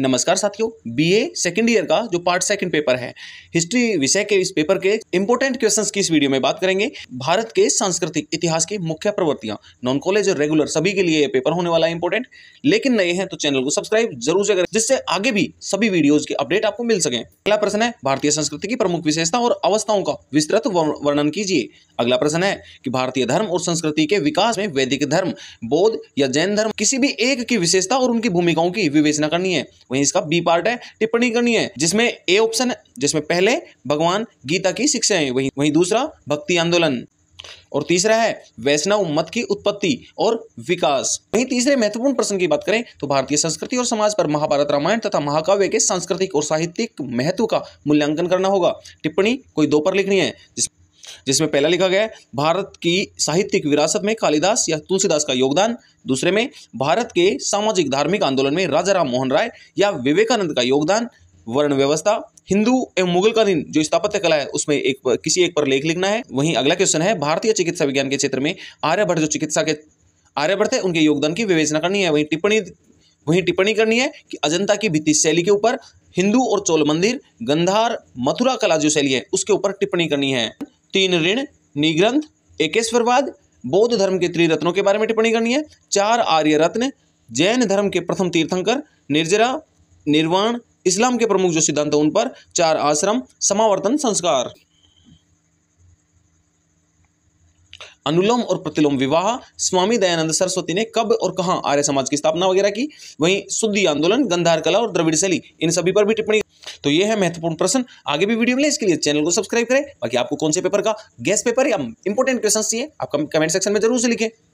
नमस्कार साथियों BA second year का जो पार्ट सेकंड पेपर है हिस्ट्री विषय के इस पेपर के इंपोर्टेंट क्वेश्चंस की इस वीडियो में बात करेंगे भारत के सांस्कृतिक इतिहास की मुख्य प्रवृत्तियां नॉन कॉलेज और रेगुलर सभी के लिए ये पेपर होने वाला है इंपोर्टेंट लेकिन नए हैं तो चैनल को सब्सक्राइब जरूर से करें जिससे आगे भी सभी वीडियोज के अपडेट आपको मिल सके अगला प्रश्न है भारतीय संस्कृति की प्रमुख विशेषता और अवस्थाओं का विस्तृत वर्णन कीजिए अगला प्रश्न है कि भारतीय धर्म और संस्कृति के विकास में वैदिक धर्म बौद्ध या जैन धर्म किसी भी एक की विशेषता और उनकी भूमिकाओं की विवेचना करनी है वहीं इसका बी पार्ट है टिप्पणी करनी है जिसमें ए ऑप्शन है जिसमें पहले भगवान गीता की शिक्षा है वहीं वहीं दूसरा भक्ति आंदोलन और तीसरा है वैष्णव मत की उत्पत्ति और विकास वहीं तीसरे महत्वपूर्ण प्रश्न की बात करें तो भारतीय संस्कृति और समाज पर महाभारत रामायण तथा महाकाव्य के सांस्कृतिक और साहित्यिक महत्व का मूल्यांकन करना होगा टिप्पणी कोई दो पर लिखनी है जिसमें जिसमें पहला लिखा गया है भारत की साहित्यिक विरासत में कालिदास या तुलसीदास का योगदान दूसरे में भारत के सामाजिक धार्मिक आंदोलन में राजा राम मोहन राय या विवेकानंद का योगदान वर्ण व्यवस्था हिंदू एवं मुगल कालीन जो स्थापत्य कला है उसमें एक किसी एक पर लेख लिखना है वहीं अगला क्वेश्चन है भारतीय चिकित्सा विज्ञान के क्षेत्र में आर्यभट्ट जो चिकित्सा के आर्यभट्ट है उनके योगदान की विवेचना करनी है वहीं टिप्पणी वहीं टिप्पणी करनी है कि अजंता की भित्ति शैली के ऊपर हिंदू और चोल मंदिर गंधार मथुरा कला जो शैली है उसके ऊपर टिप्पणी करनी है तीन ऋण निग्रंथ एकेश्वरवाद बौद्ध धर्म के त्रिरत्नों के बारे में टिप्पणी करनी है चार आर्य रत्न जैन धर्म के प्रथम तीर्थंकर निर्जरा निर्वाण इस्लाम के प्रमुख जो सिद्धांत उन पर चार आश्रम समावर्तन संस्कार अनुलोम और प्रतिलोम विवाह स्वामी दयानंद सरस्वती ने कब और कहा आर्य समाज की स्थापना वगैरह की वहीं शुद्धि आंदोलन गंधार कला और द्रविड़ शैली इन सभी पर भी टिप्पणी तो ये है महत्वपूर्ण प्रश्न आगे भी वीडियो मिले इसके लिए चैनल को सब्सक्राइब करें बाकी आपको कौन से पेपर का गैस पेपर या इंपॉर्टेंट क्वेश्चन चाहिए आप कमेंट सेक्शन में जरूर से लिखें